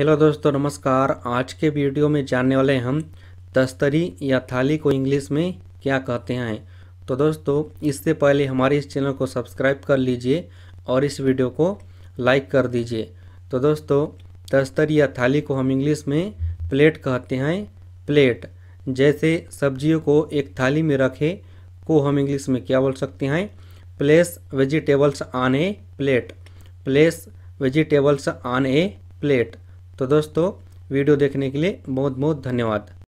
hello दोस्तों नमस्कार आज के वीडियो में जानने वाले हम दस्तरी या थाली को इंग्लिश में क्या कहते हैं तो दोस्तों इससे पहले हमारे इस चैनल को सब्सक्राइब कर लीजिए और इस वीडियो को लाइक कर दीजिए तो दोस्तों दस्तरी या थाली को हम इंग्लिश में प्लेट कहते हैं प्लेट जैसे सब्जियों को एक थाली में रखे को हम इंग्लिश में क्या बोल सकते हैं place vegetables on a plate place vegetables on a plate तो दोस्तों वीडियो देखने के लिए बहुत बहुत धन्यवाद